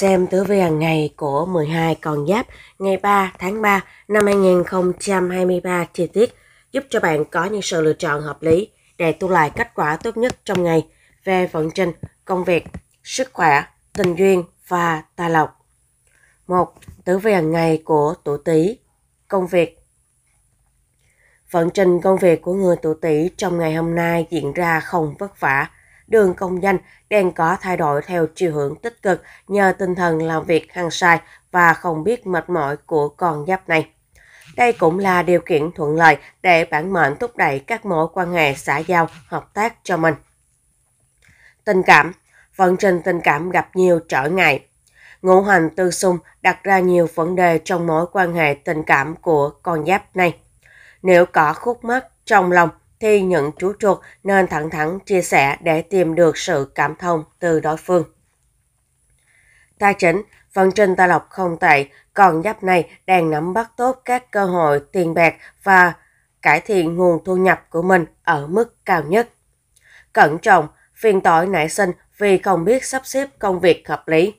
xem tử vi hàng ngày của 12 con giáp ngày 3 tháng 3 năm 2023 chi tiết giúp cho bạn có những sự lựa chọn hợp lý để thu lại kết quả tốt nhất trong ngày về vận trình, công việc, sức khỏe, tình duyên và tài lộc. 1. Tử vi hàng ngày của tuổi Tý. Công việc. Vận trình công việc của người tuổi Tý trong ngày hôm nay diễn ra không vất vả đường công danh đang có thay đổi theo chiều hướng tích cực nhờ tinh thần làm việc hăng sai và không biết mệt mỏi của con giáp này. Đây cũng là điều kiện thuận lợi để bản mệnh thúc đẩy các mối quan hệ xã giao, hợp tác cho mình. Tình cảm Vận trình tình cảm gặp nhiều trở ngại. Ngũ hành tư xung đặt ra nhiều vấn đề trong mối quan hệ tình cảm của con giáp này. Nếu có khúc mắc trong lòng thì những chú chuột nên thẳng thắn chia sẻ để tìm được sự cảm thông từ đối phương. Tài chính, phần trình tài lộc không tệ, còn giáp này đang nắm bắt tốt các cơ hội tiền bạc và cải thiện nguồn thu nhập của mình ở mức cao nhất. Cẩn trọng, phiền tội nảy sinh vì không biết sắp xếp công việc hợp lý.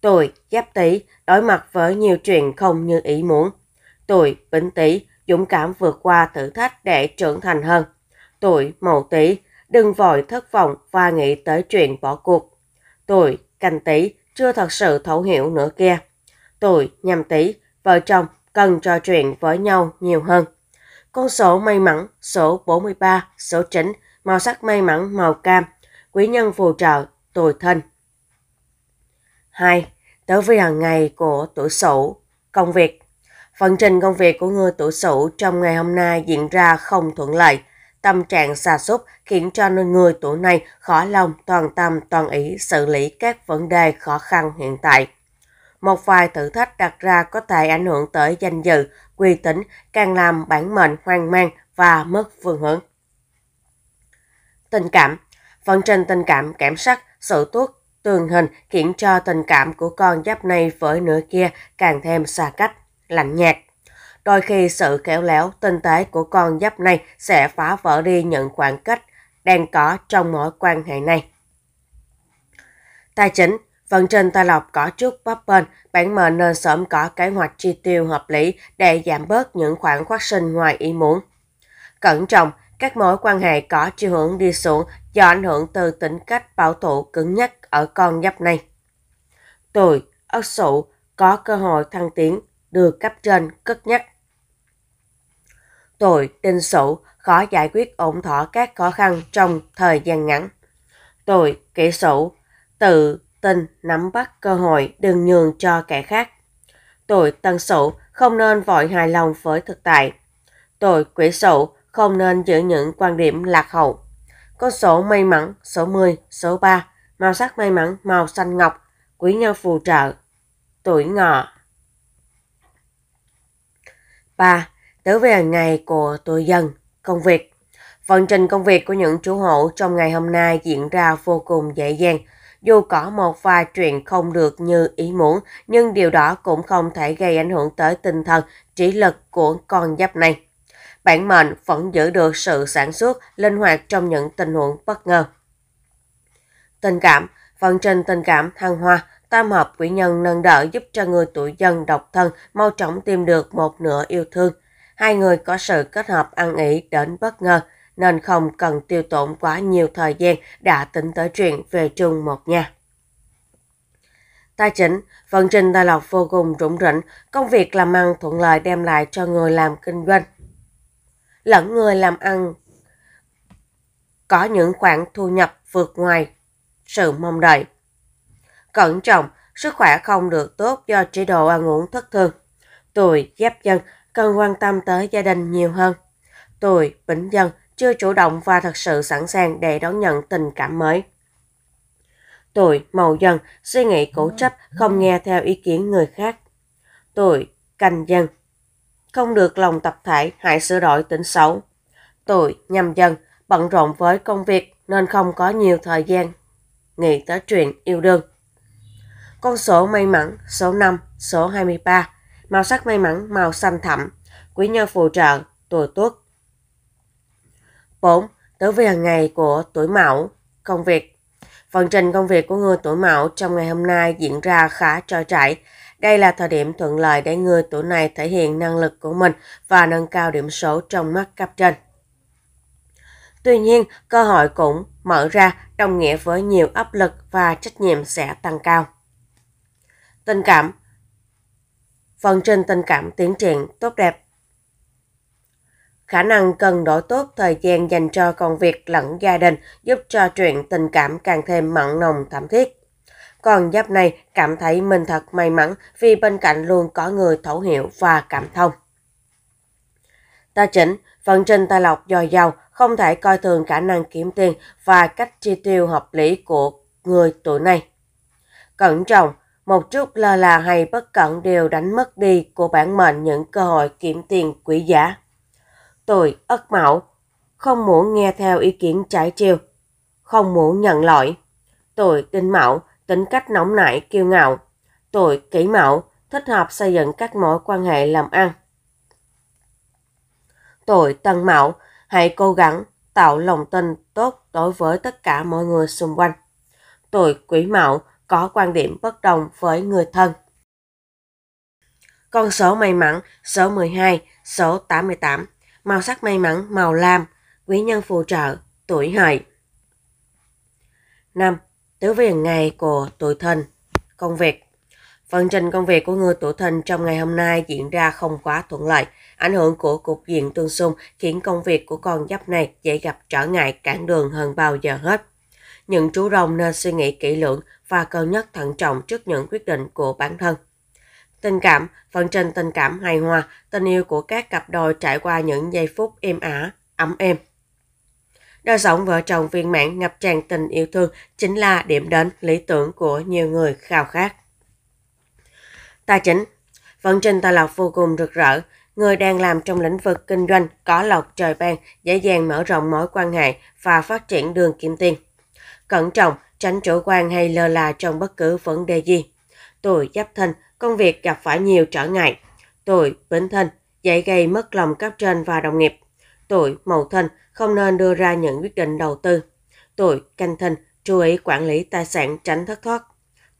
Tuổi giáp tý đối mặt với nhiều chuyện không như ý muốn. Tuổi bính tý dũng cảm vượt qua thử thách để trưởng thành hơn. Tuổi Mậu tỵ đừng vội thất vọng và nghĩ tới chuyện bỏ cuộc. Tuổi Canh tỵ chưa thật sự thấu hiểu nữa kia. Tuổi Nhâm tỵ vợ chồng cần trò chuyện với nhau nhiều hơn. Con số may mắn số 43, số 9, màu sắc may mắn màu cam, quý nhân phù trợ, tuổi thân. 2. Tử vi hàng ngày của tuổi Sửu, công việc. Phần trình công việc của người tuổi Sửu trong ngày hôm nay diễn ra không thuận lợi. Tâm trạng xa xúc khiến cho người tuổi này khó lòng toàn tâm toàn ý xử lý các vấn đề khó khăn hiện tại. Một vài thử thách đặt ra có thể ảnh hưởng tới danh dự, uy tín, càng làm bản mệnh hoang mang và mất phương hướng. Tình cảm phần trình tình cảm cảm sắc, sự tuốt, tường hình khiến cho tình cảm của con giáp này với nửa kia càng thêm xa cách, lạnh nhạt. Đôi khi sự khéo léo, tinh tế của con giáp này sẽ phá vỡ đi những khoảng cách đang có trong mối quan hệ này. Tài chính Vận trình tài lộc có chút bấp bênh, bạn mệnh nên sớm có kế hoạch chi tiêu hợp lý để giảm bớt những khoản phát sinh ngoài ý muốn. Cẩn trọng, các mối quan hệ có chiều hướng đi xuống do ảnh hưởng từ tính cách bảo thủ cứng nhắc ở con giáp này. Tuổi, ất sụ, có cơ hội thăng tiến, được cấp trên cất nhắc tội tinh sổ khó giải quyết ổn thỏa các khó khăn trong thời gian ngắn. Tội kỷ sổ tự tin nắm bắt cơ hội đừng nhường cho kẻ khác. Tội tân sổ không nên vội hài lòng với thực tại. Tội quỷ sổ không nên giữ những quan điểm lạc hậu. Con số may mắn số 10, số 3, màu sắc may mắn màu xanh ngọc, quý nhân phù trợ. Tuổi ngọ 3 tới với hàng ngày của tuổi dân, công việc. phần trình công việc của những chủ hộ trong ngày hôm nay diễn ra vô cùng dễ dàng. Dù có một vài chuyện không được như ý muốn, nhưng điều đó cũng không thể gây ảnh hưởng tới tinh thần, trí lực của con giáp này. Bản mệnh vẫn giữ được sự sản xuất, linh hoạt trong những tình huống bất ngờ. Tình cảm, phần trình tình cảm thăng hoa, tam hợp quỷ nhân nâng đỡ giúp cho người tuổi dân độc thân mau chóng tìm được một nửa yêu thương – Hai người có sự kết hợp ăn ý đến bất ngờ, nên không cần tiêu tốn quá nhiều thời gian đã tính tới chuyện về chung một nhà. Tài chính, vận trình Tài Lộc vô cùng rủng rỉnh, công việc làm ăn thuận lợi đem lại cho người làm kinh doanh. Lẫn người làm ăn có những khoản thu nhập vượt ngoài sự mong đợi. Cẩn trọng, sức khỏe không được tốt do chế độ ăn uống thất thường. Tuổi giáp dân cần quan tâm tới gia đình nhiều hơn. tuổi Vĩnh Dân, chưa chủ động và thật sự sẵn sàng để đón nhận tình cảm mới. tuổi màu Dân, suy nghĩ cố chấp, không nghe theo ý kiến người khác. tuổi Canh Dân, không được lòng tập thể hại sửa đổi tính xấu. tuổi Nhâm Dân, bận rộn với công việc nên không có nhiều thời gian nghĩ tới chuyện yêu đương. Con số may mắn số 5, số 23 màu sắc may mắn màu xanh thẳm, quý nhân phù trợ, tuổi tuất. 4. Tử vi hàng ngày của tuổi mão, công việc. phần trình công việc của người tuổi mão trong ngày hôm nay diễn ra khá trôi chảy. Đây là thời điểm thuận lợi để người tuổi này thể hiện năng lực của mình và nâng cao điểm số trong mắt cấp trên. Tuy nhiên, cơ hội cũng mở ra đồng nghĩa với nhiều áp lực và trách nhiệm sẽ tăng cao. Tình cảm phần trên tình cảm tiến triển tốt đẹp. Khả năng cân đổi tốt thời gian dành cho công việc lẫn gia đình giúp cho chuyện tình cảm càng thêm mặn nồng thảm thiết. Còn giáp này cảm thấy mình thật may mắn vì bên cạnh luôn có người thấu hiểu và cảm thông. Ta chỉnh, phần trên tài lộc dồi dào, không thể coi thường khả năng kiếm tiền và cách chi tiêu hợp lý của người tuổi này. Cẩn trọng, một chút lơ là hay bất cẩn đều đánh mất đi của bản mệnh những cơ hội kiếm tiền quý giá. Tôi ất mão, không muốn nghe theo ý kiến trái chiều, không muốn nhận lỗi. Tôi tinh mão, tính cách nóng nảy kiêu ngạo. Tôi kỷ mão, thích hợp xây dựng các mối quan hệ làm ăn. Tôi tân mão, hãy cố gắng tạo lòng tin tốt đối với tất cả mọi người xung quanh. Tôi quý mạo có quan điểm bất đồng với người thân. Con số may mắn số 12, số 88, màu sắc may mắn màu lam, quý nhân phù trợ, tuổi hợi. 5. Tứ vi ngày của tuổi thìn, công việc. Phần trình công việc của người tuổi thìn trong ngày hôm nay diễn ra không quá thuận lợi. Ảnh hưởng của cục diện tương xung khiến công việc của con giáp này dễ gặp trở ngại cản đường hơn bao giờ hết. Những chú rồng nên suy nghĩ kỹ lưỡng và cân nhắc thận trọng trước những quyết định của bản thân. Tình cảm, phần trình tình cảm hài hòa, tình yêu của các cặp đôi trải qua những giây phút êm ả, ấm êm. Đời sống vợ chồng viên mãn ngập tràn tình yêu thương chính là điểm đến lý tưởng của nhiều người khao khát. Tài chính phần trình tài lộc vô cùng rực rỡ, người đang làm trong lĩnh vực kinh doanh có lộc trời ban dễ dàng mở rộng mối quan hệ và phát triển đường kim tiền. Cẩn trọng, tránh chủ quan hay lơ là trong bất cứ vấn đề gì. Tôi giáp thân công việc gặp phải nhiều trở ngại. Tôi bính thân dễ gây mất lòng cấp trên và đồng nghiệp. Tôi mậu thân không nên đưa ra những quyết định đầu tư. Tôi canh thân chú ý quản lý tài sản tránh thất thoát.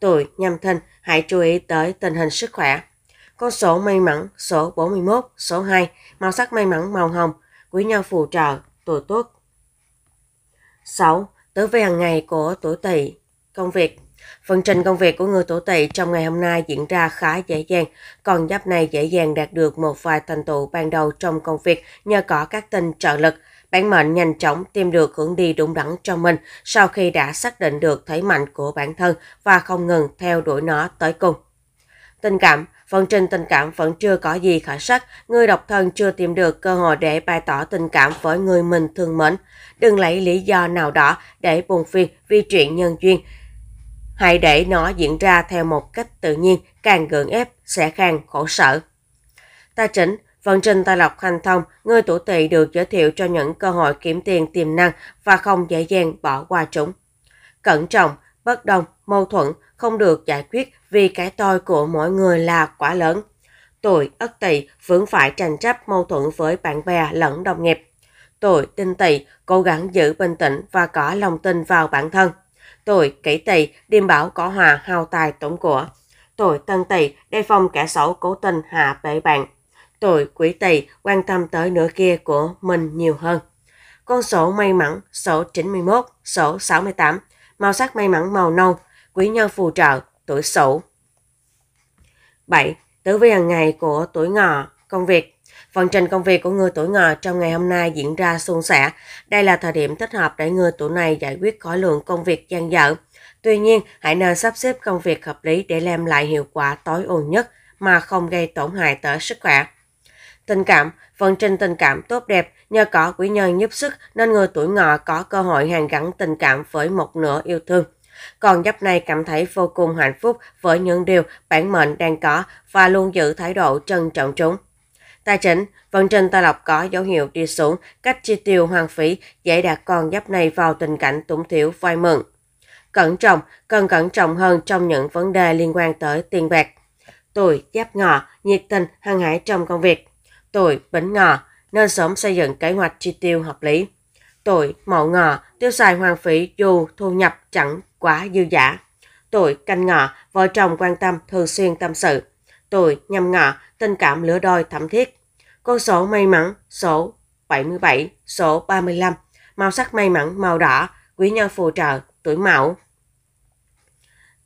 Tôi nhâm thân hãy chú ý tới tình hình sức khỏe. Con số may mắn số 41, số 2, màu sắc may mắn màu hồng, quý nhân phù trợ, tuổi tốt. 6. Tử vi hàng ngày của tuổi tỵ Công việc Phần trình công việc của người tuổi tỵ trong ngày hôm nay diễn ra khá dễ dàng, còn giáp này dễ dàng đạt được một vài thành tựu ban đầu trong công việc nhờ có các tinh trợ lực. Bản mệnh nhanh chóng tìm được hướng đi đúng đắn cho mình sau khi đã xác định được thế mạnh của bản thân và không ngừng theo đuổi nó tới cùng. Tình cảm Phần trình tình cảm vẫn chưa có gì khởi sắc, người độc thân chưa tìm được cơ hội để bày tỏ tình cảm với người mình thương mến. Đừng lấy lý do nào đó để buồn phiền vì chuyện nhân duyên. Hãy để nó diễn ra theo một cách tự nhiên, càng gượng ép sẽ càng khổ sở. ta chỉnh phần trình tài lộc hành thông, người tuổi tỵ được giới thiệu cho những cơ hội kiếm tiền tiềm năng và không dễ dàng bỏ qua chúng. Cẩn trọng, bất đồng, mâu thuẫn không được giải quyết vì cái tôi của mỗi người là quá lớn. tuổi ất tỵ vướng phải tranh chấp mâu thuẫn với bạn bè lẫn đồng nghiệp. tuổi tinh tỵ cố gắng giữ bình tĩnh và có lòng tin vào bản thân. tuổi kỷ tỵ điềm bảo có hòa hao tài tổn của. tuổi tân tỵ đề phòng kẻ xấu cố tình hạ bệ bạn. tuổi quý tỵ quan tâm tới nửa kia của mình nhiều hơn. Con số may mắn số 91, số 68, màu sắc may mắn màu nâu, quý nhân phù trợ, tuổi sửu. 7. Tử vi hàng ngày của tuổi ngọ, công việc. Phần trình công việc của người tuổi ngọ trong ngày hôm nay diễn ra suôn sẻ. Đây là thời điểm thích hợp để người tuổi này giải quyết khối lượng công việc dang dở. Tuy nhiên, hãy nên sắp xếp công việc hợp lý để làm lại hiệu quả tối ưu nhất mà không gây tổn hại tới sức khỏe. Tình cảm, phần trình tình cảm tốt đẹp, nhờ có quý nhân giúp sức nên người tuổi ngọ có cơ hội hàn gắn tình cảm với một nửa yêu thương. Con giáp này cảm thấy vô cùng hạnh phúc với những điều bản mệnh đang có và luôn giữ thái độ trân trọng chúng. Tài chính, vận trình tài lộc có dấu hiệu đi xuống, cách chi tiêu hoang phí dễ đặt con giáp này vào tình cảnh túng thiếu vai mượn. Cẩn trọng, cần cẩn trọng hơn trong những vấn đề liên quan tới tiền bạc. Tuổi giáp ngọ, nhiệt tình, hăng hái trong công việc. Tuổi bính ngọ, nên sớm xây dựng kế hoạch chi tiêu hợp lý. Tuổi mậu ngọ, tiêu xài hoang phí dù thu nhập chẳng quá dư giả. Tôi canh ngọ, vợ chồng quan tâm thường xuyên tâm sự. Tôi nhâm ngọ, tình cảm lửa đôi thẩm thiết. Con số may mắn số 77, số 35, màu sắc may mắn màu đỏ, quý nhân phù trợ, tuổi mão.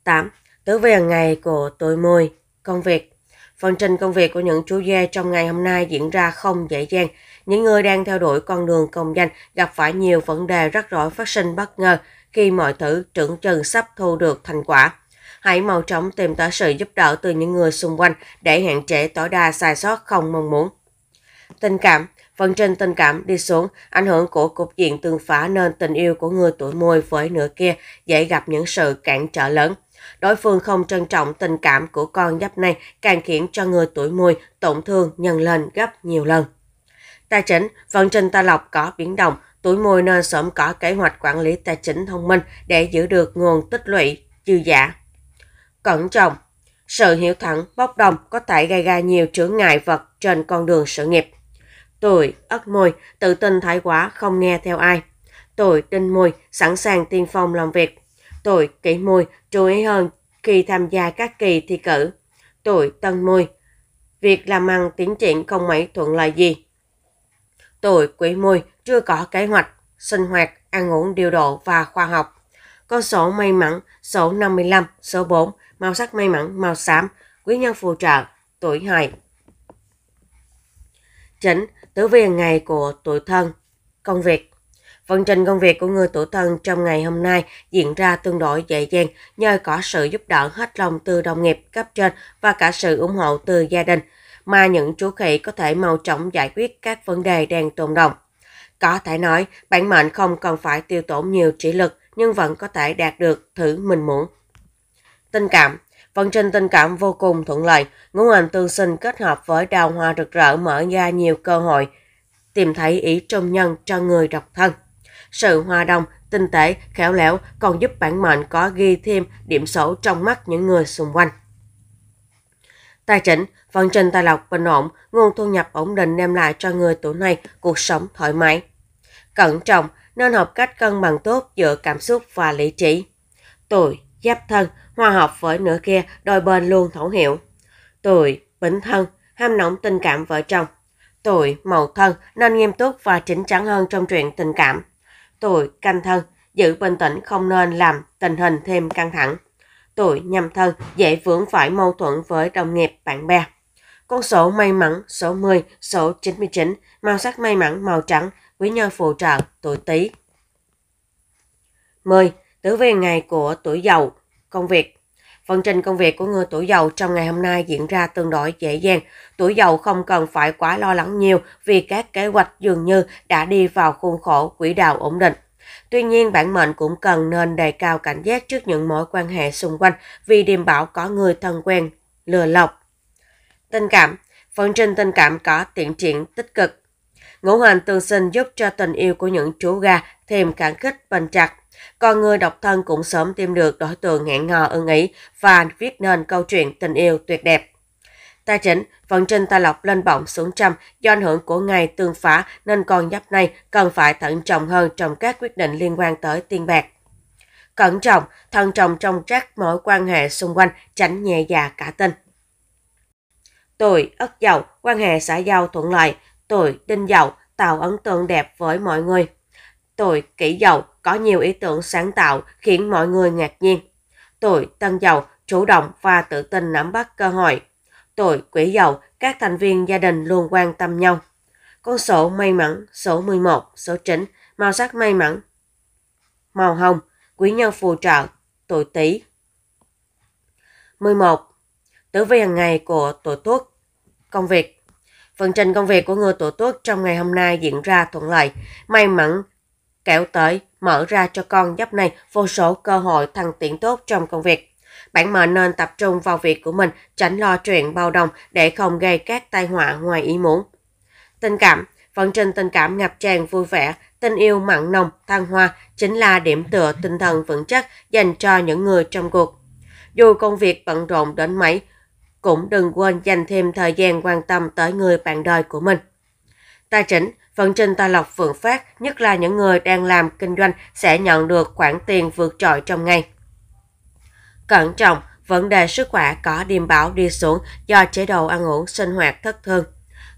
8. Tứ về ngày của tuổi mùi, công việc. Phần trình công việc của những chú dê trong ngày hôm nay diễn ra không dễ dàng. Những người đang theo đuổi con đường công danh gặp phải nhiều vấn đề rắc rối phát sinh bất ngờ khi mọi thứ trưởng chừng sắp thu được thành quả. Hãy mau chóng tìm tới sự giúp đỡ từ những người xung quanh để hạn chế tối đa sai sót không mong muốn. Tình cảm Phần trên tình cảm đi xuống, ảnh hưởng của cục diện tương phá nên tình yêu của người tuổi môi với nửa kia dễ gặp những sự cản trở lớn. Đối phương không trân trọng tình cảm của con giáp này càng khiến cho người tuổi mùi tổn thương nhân lên gấp nhiều lần. Tài chính, phần trên tài lộc có biến động, Tuổi mùi nên sớm có kế hoạch quản lý tài chính thông minh để giữ được nguồn tích lũy dư giả. Cẩn trọng Sự hiểu thẳng, bốc đồng có thể gây ra nhiều chướng ngại vật trên con đường sự nghiệp. Tuổi Ất Mùi tự tin thái quá không nghe theo ai. Tuổi Đinh Mùi sẵn sàng tiên phong làm việc. Tuổi Kỷ Mùi chú ý hơn khi tham gia các kỳ thi cử. Tuổi Tân Mùi Việc làm ăn tiến triển không mấy thuận lợi gì. Tuổi quý mùi chưa có kế hoạch, sinh hoạt, ăn uống điều độ và khoa học. Con số may mắn, số 55, số 4, màu sắc may mắn, màu xám, quý nhân phù trợ, tuổi hợi. Chỉnh, tử vi ngày của tuổi thân, công việc. Vận trình công việc của người tuổi thân trong ngày hôm nay diễn ra tương đối dễ dàng nhờ có sự giúp đỡ hết lòng từ đồng nghiệp cấp trên và cả sự ủng hộ từ gia đình mà những chú khỉ có thể mau chóng giải quyết các vấn đề đang tồn động. Có thể nói, bản mệnh không cần phải tiêu tốn nhiều trí lực nhưng vẫn có thể đạt được thứ mình muốn. Tình cảm Vận trình tình cảm vô cùng thuận lợi, ngũ hành tương sinh kết hợp với đào hoa rực rỡ mở ra nhiều cơ hội tìm thấy ý trung nhân cho người độc thân. Sự hòa đồng, tinh tế, khéo léo còn giúp bản mệnh có ghi thêm điểm xấu trong mắt những người xung quanh. Tài chính, phần trình tài lộc bình ổn, nguồn thu nhập ổn định đem lại cho người tuổi này cuộc sống thoải mái. Cẩn trọng, nên học cách cân bằng tốt giữa cảm xúc và lý trí. Tuổi giáp thân, hòa hợp với nửa kia, đôi bên luôn thấu hiểu. Tuổi bính thân, ham nóng tình cảm vợ chồng. Tuổi mậu thân nên nghiêm túc và chính chắn hơn trong chuyện tình cảm. Tuổi canh thân, giữ bình tĩnh không nên làm tình hình thêm căng thẳng. Tuổi nhâm thân dễ vướng phải mâu thuẫn với đồng nghiệp, bạn bè. Con số may mắn số 10, số 99, màu sắc may mắn màu trắng, quý nhân phù trợ, tuổi Tý. 10. Tử vi ngày của tuổi Dậu, công việc. Phần trình công việc của người tuổi Dậu trong ngày hôm nay diễn ra tương đối dễ dàng. Tuổi Dậu không cần phải quá lo lắng nhiều vì các kế hoạch dường như đã đi vào khuôn khổ quỹ đạo ổn định. Tuy nhiên, bản mệnh cũng cần nên đề cao cảnh giác trước những mối quan hệ xung quanh vì điềm bảo có người thân quen lừa lọc tình cảm. Phần trình tình cảm có tiện triển tích cực. Ngũ hành tương sinh giúp cho tình yêu của những chú gà thêm cản kích bền chặt. Còn người độc thân cũng sớm tìm được đối tượng hẹn hò ưng ý và viết nên câu chuyện tình yêu tuyệt đẹp. Tài chính, vận trình tài lộc lên bổng xuống trăm do ảnh hưởng của ngày tương phá nên con giáp này cần phải thận trọng hơn trong các quyết định liên quan tới tiền bạc. Cẩn trọng, thận trọng trong các mối quan hệ xung quanh, tránh nhẹ dạ cả tin. Tôi ất dậu, quan hệ xã giao thuận lợi. Tôi đinh dậu, tạo ấn tượng đẹp với mọi người. Tôi kỷ dậu, có nhiều ý tưởng sáng tạo khiến mọi người ngạc nhiên. Tôi tân dậu, chủ động và tự tin nắm bắt cơ hội. Tôi quỷ dậu, các thành viên gia đình luôn quan tâm nhau. Con sổ may mắn, số 11, số 9, màu sắc may mắn. Màu hồng, quý nhân phù trợ, tuổi tý. 11. Tử vi hàng ngày của tuổi tuất công việc. vận trình công việc của người tuổi tuất trong ngày hôm nay diễn ra thuận lợi, may mắn kéo tới mở ra cho con giáp này vô số cơ hội thăng tiến tốt trong công việc. Bạn mệnh nên tập trung vào việc của mình, tránh lo chuyện bao đồng để không gây các tai họa ngoài ý muốn. Tình cảm Vận trình tình cảm ngập tràn vui vẻ, tình yêu mặn nồng, thăng hoa chính là điểm tựa tinh thần vững chắc dành cho những người trong cuộc. Dù công việc bận rộn đến mấy, cũng đừng quên dành thêm thời gian quan tâm tới người bạn đời của mình. Tài chính, vận trình tài lộc phượng phát, nhất là những người đang làm kinh doanh sẽ nhận được khoản tiền vượt trội trong ngày. Cẩn trọng, vấn đề sức khỏe có điềm báo đi xuống do chế độ ăn uống sinh hoạt thất thường.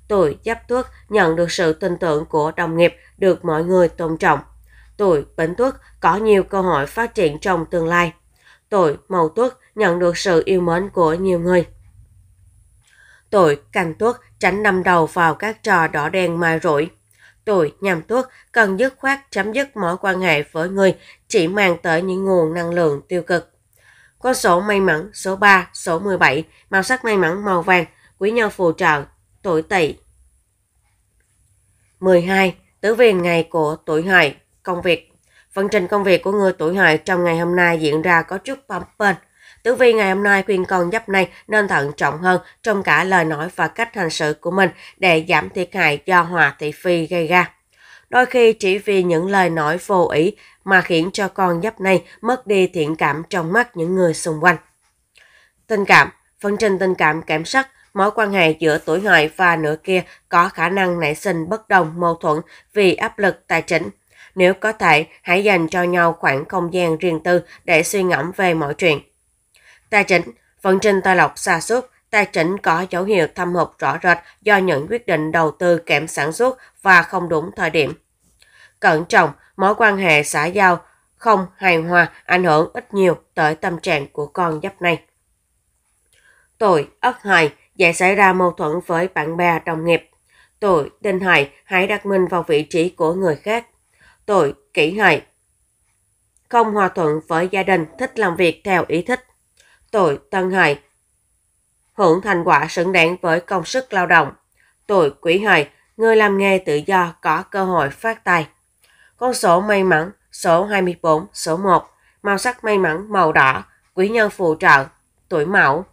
Tuổi giáp tuất nhận được sự tin tưởng của đồng nghiệp, được mọi người tôn trọng. Tuổi bính tuất có nhiều cơ hội phát triển trong tương lai. Tuổi mậu tuất nhận được sự yêu mến của nhiều người tội canh tuốt tránh nằm đầu vào các trò đỏ đen mai rủi. tội nhằm tuốt cần dứt khoát chấm dứt mối quan hệ với người chỉ mang tới những nguồn năng lượng tiêu cực. Con số may mắn số 3, số 17, màu sắc may mắn màu vàng, quý nhân phù trợ, tuổi tỵ. 12. Tử vi ngày của tuổi hợi, công việc. Phần trình công việc của người tuổi hợi trong ngày hôm nay diễn ra có chút bấp bênh Tử vi ngày hôm nay khuyên con giáp này nên thận trọng hơn trong cả lời nói và cách hành xử của mình để giảm thiệt hại do hòa thị phi gây ra. Đôi khi chỉ vì những lời nói vô ý mà khiến cho con giáp này mất đi thiện cảm trong mắt những người xung quanh. Tình cảm, phân trình tình cảm cảm sắc, mối quan hệ giữa tuổi hợi và nửa kia có khả năng nảy sinh bất đồng mâu thuẫn vì áp lực tài chính. Nếu có thể, hãy dành cho nhau khoảng không gian riêng tư để suy ngẫm về mọi chuyện. Tài chính, vận trình tài lộc xa suốt, tài chính có dấu hiệu thâm hụt rõ rệt do những quyết định đầu tư kém sản xuất và không đúng thời điểm. Cẩn trọng, mối quan hệ xã giao không hài hòa ảnh hưởng ít nhiều tới tâm trạng của con giáp này. Tuổi Ất Hợi dễ xảy ra mâu thuẫn với bạn bè đồng nghiệp. Tuổi Đinh Hợi hãy đặt mình vào vị trí của người khác. Tuổi Kỷ Hợi không hòa thuận với gia đình, thích làm việc theo ý thích tội Tân Hợi hưởng thành quả xứng đáng với công sức lao động. tội Quý Hợi, người làm nghề tự do có cơ hội phát tài. Con số may mắn số 24, số 1, màu sắc may mắn màu đỏ, quý nhân phù trợ, tuổi Mão.